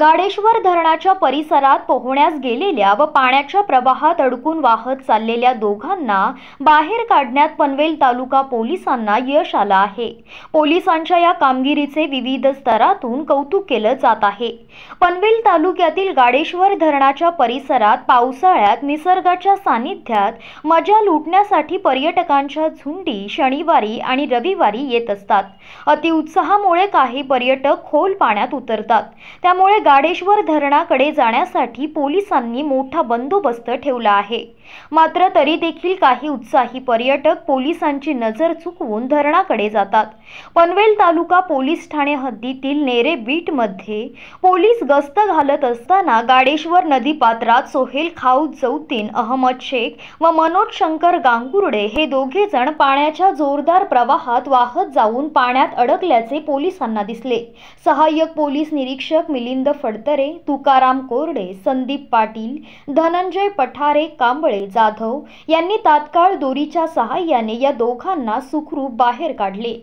गाडेश्वर धरणाच्या परिसरात पोहण्यास गेलेल्या व पाण्याच्या प्रवाहात अडकून वाहत चाललेल्या दोघांना बाहेर काढण्यात पनवेल तालुका पोलिसांना यश आलं आहे पोलिसांच्या या कामगिरीचे विविध स्तरातून कौतुक केलं जात आहे पनवेल तालुक्यातील गाडेश्वर धरणाच्या परिसरात पावसाळ्यात निसर्गाच्या सानिध्यात मजा लुटण्यासाठी पर्यटकांच्या झुंडी शनिवारी आणि रविवारी येत असतात अतिउत्साहामुळे काही पर्यटक खोल पाण्यात उतरतात त्यामुळे गाडेश्वर धरणाकडे जाण्यासाठी पोलिसांनी मोठा बंदोबस्त ठेवला आहे मात्र तरी देखील काही उत्साही पर्यटक पोलिसांची नजर चुकवून धरणाकडे जातात पनवेल तालुका पोलीस ठाणे हद्दीतील नेरे बीटमध्ये पोलीस गस्त घालत असताना गाडेश्वर नदीपात्रात सोहेल खाऊ जौतीन अहमद शेख व मनोज शंकर गांगुर्डे हे दोघे जण पाण्याच्या जोरदार प्रवाहात वाहत जाऊन पाण्यात अडकल्याचे पोलिसांना दिसले सहाय्यक पोलीस निरीक्षक मिलिंद गोविंद फडतरे तुकाराम कोरडे संदीप पाटील धनंजय पठारे कांबळे जाधव यांनी तात्काळ दोरीच्या सहाय्याने या दोघांना सुखरूप बाहेर काढले